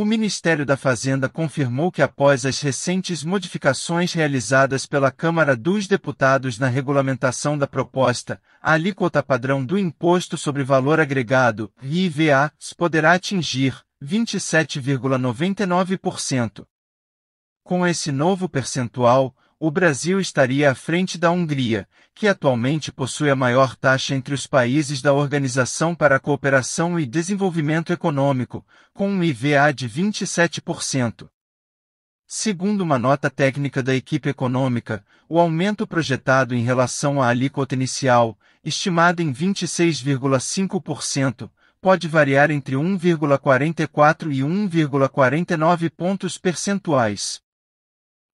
O Ministério da Fazenda confirmou que, após as recentes modificações realizadas pela Câmara dos Deputados na regulamentação da proposta, a alíquota padrão do Imposto sobre Valor Agregado, IVA, poderá atingir 27,99%. Com esse novo percentual, o Brasil estaria à frente da Hungria, que atualmente possui a maior taxa entre os países da Organização para a Cooperação e Desenvolvimento Econômico, com um IVA de 27%. Segundo uma nota técnica da equipe econômica, o aumento projetado em relação à alíquota inicial, estimada em 26,5%, pode variar entre 1,44 e 1,49 pontos percentuais.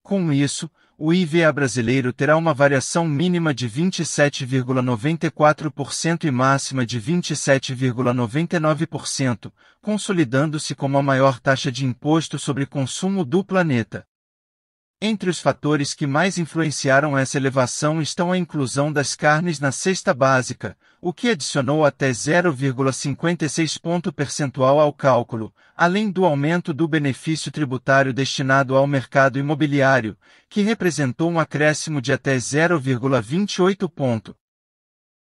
Com isso, o IVA brasileiro terá uma variação mínima de 27,94% e máxima de 27,99%, consolidando-se como a maior taxa de imposto sobre consumo do planeta. Entre os fatores que mais influenciaram essa elevação estão a inclusão das carnes na cesta básica, o que adicionou até 0,56 ponto percentual ao cálculo, além do aumento do benefício tributário destinado ao mercado imobiliário, que representou um acréscimo de até 0,28 ponto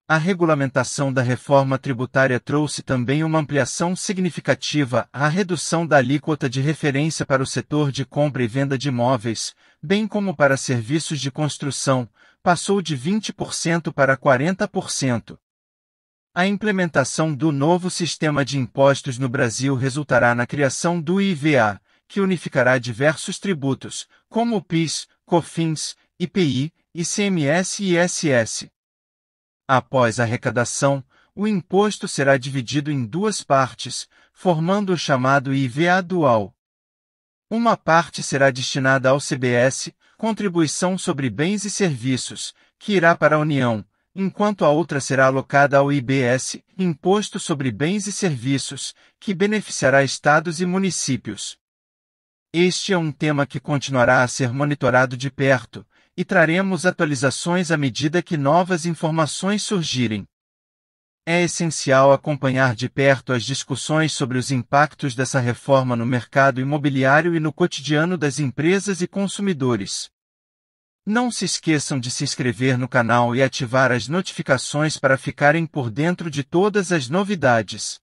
a regulamentação da reforma tributária trouxe também uma ampliação significativa à redução da alíquota de referência para o setor de compra e venda de imóveis, bem como para serviços de construção, passou de 20% para 40%. A implementação do novo sistema de impostos no Brasil resultará na criação do IVA, que unificará diversos tributos, como o PIS, COFINS, IPI, ICMS e ISS. Após a arrecadação, o imposto será dividido em duas partes, formando o chamado IVA dual. Uma parte será destinada ao CBS, Contribuição sobre Bens e Serviços, que irá para a União, enquanto a outra será alocada ao IBS, Imposto sobre Bens e Serviços, que beneficiará estados e municípios. Este é um tema que continuará a ser monitorado de perto, e traremos atualizações à medida que novas informações surgirem. É essencial acompanhar de perto as discussões sobre os impactos dessa reforma no mercado imobiliário e no cotidiano das empresas e consumidores. Não se esqueçam de se inscrever no canal e ativar as notificações para ficarem por dentro de todas as novidades.